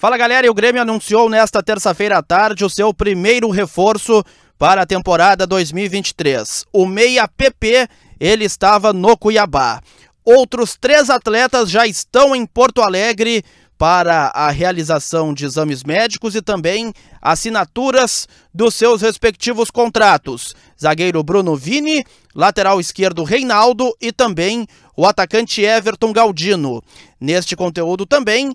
Fala galera, e o Grêmio anunciou nesta terça-feira à tarde o seu primeiro reforço para a temporada 2023. O meia PP, ele estava no Cuiabá. Outros três atletas já estão em Porto Alegre para a realização de exames médicos e também assinaturas dos seus respectivos contratos. Zagueiro Bruno Vini, lateral esquerdo Reinaldo e também o atacante Everton Galdino. Neste conteúdo também,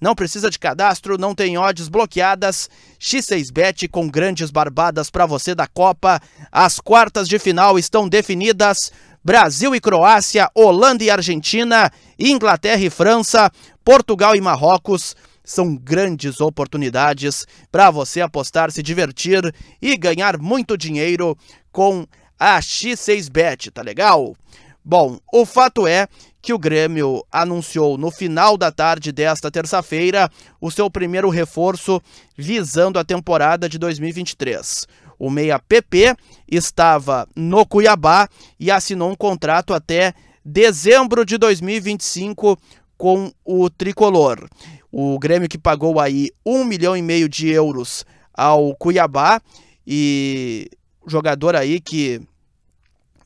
Não precisa de cadastro, não tem odds bloqueadas. X6bet com grandes barbadas para você da Copa. As quartas de final estão definidas. Brasil e Croácia, Holanda e Argentina, Inglaterra e França, Portugal e Marrocos. São grandes oportunidades para você apostar, se divertir e ganhar muito dinheiro com a X6bet, tá legal? Bom, o fato é que o Grêmio anunciou no final da tarde desta terça-feira o seu primeiro reforço visando a temporada de 2023. O meia PP estava no Cuiabá e assinou um contrato até dezembro de 2025 com o tricolor. O Grêmio que pagou aí um milhão e meio de euros ao Cuiabá e jogador aí que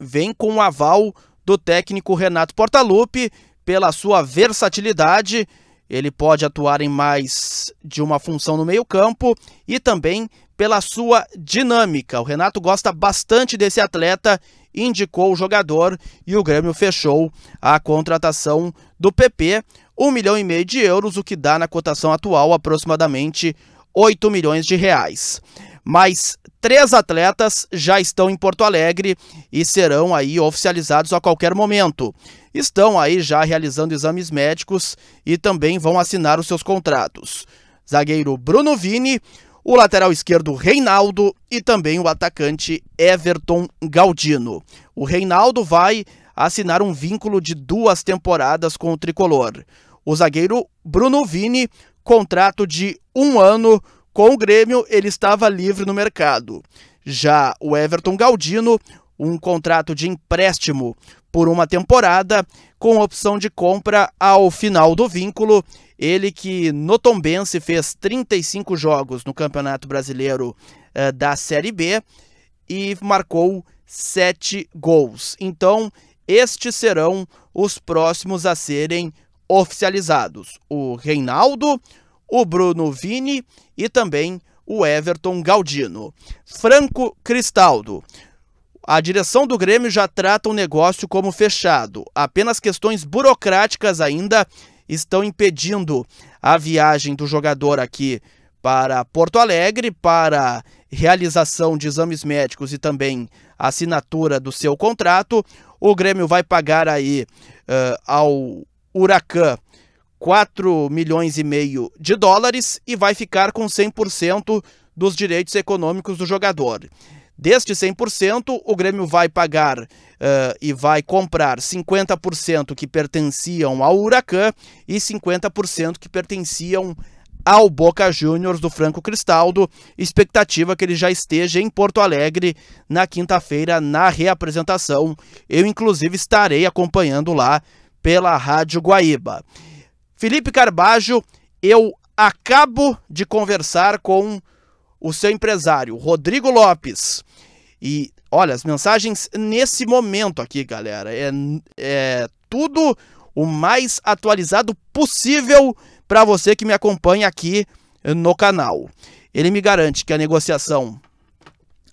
vem com um aval do técnico Renato Portaluppi pela sua versatilidade. Ele pode atuar em mais de uma função no meio-campo e também pela sua dinâmica. O Renato gosta bastante desse atleta, indicou o jogador e o Grêmio fechou a contratação do PP, 1 um milhão e meio de euros, o que dá na cotação atual aproximadamente 8 milhões de reais mas três atletas já estão em Porto Alegre e serão aí oficializados a qualquer momento. Estão aí já realizando exames médicos e também vão assinar os seus contratos. Zagueiro Bruno Vini, o lateral esquerdo Reinaldo e também o atacante Everton Galdino. O Reinaldo vai assinar um vínculo de duas temporadas com o tricolor. O zagueiro Bruno Vini, contrato de um ano com o Grêmio, ele estava livre no mercado. Já o Everton Galdino, um contrato de empréstimo por uma temporada, com opção de compra ao final do vínculo. Ele que no Tombense fez 35 jogos no Campeonato Brasileiro eh, da Série B e marcou 7 gols. Então, estes serão os próximos a serem oficializados: o Reinaldo, o Bruno Vini e também o Everton Galdino. Franco Cristaldo. A direção do Grêmio já trata o negócio como fechado. Apenas questões burocráticas ainda estão impedindo a viagem do jogador aqui para Porto Alegre para realização de exames médicos e também assinatura do seu contrato. O Grêmio vai pagar aí uh, ao Huracan 4 milhões e meio de dólares e vai ficar com 100% dos direitos econômicos do jogador. Deste 100%, o Grêmio vai pagar uh, e vai comprar 50% que pertenciam ao Huracan e 50% que pertenciam ao Boca Juniors do Franco Cristaldo, expectativa que ele já esteja em Porto Alegre na quinta-feira na reapresentação. Eu inclusive estarei acompanhando lá pela Rádio Guaíba. Felipe Carbajo, eu acabo de conversar com o seu empresário, Rodrigo Lopes. E olha, as mensagens nesse momento aqui, galera, é, é tudo o mais atualizado possível para você que me acompanha aqui no canal. Ele me garante que a negociação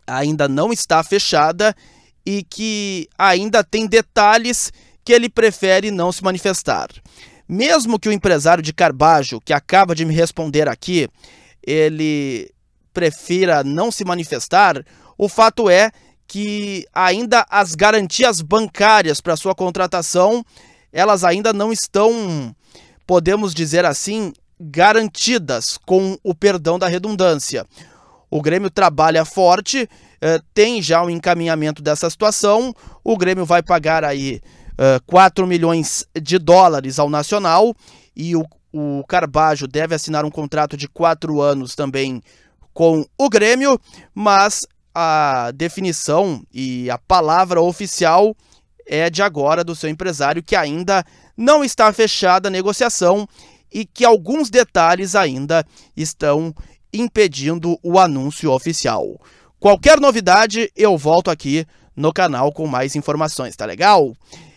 ainda não está fechada e que ainda tem detalhes que ele prefere não se manifestar. Mesmo que o empresário de Carbajo, que acaba de me responder aqui, ele prefira não se manifestar, o fato é que ainda as garantias bancárias para sua contratação, elas ainda não estão, podemos dizer assim, garantidas com o perdão da redundância. O Grêmio trabalha forte, eh, tem já um encaminhamento dessa situação. O Grêmio vai pagar aí 4 eh, milhões de dólares ao Nacional e o, o Carbajo deve assinar um contrato de 4 anos também com o Grêmio, mas a definição e a palavra oficial é de agora do seu empresário que ainda não está fechada a negociação e que alguns detalhes ainda estão impedindo o anúncio oficial. Qualquer novidade, eu volto aqui no canal com mais informações, tá legal?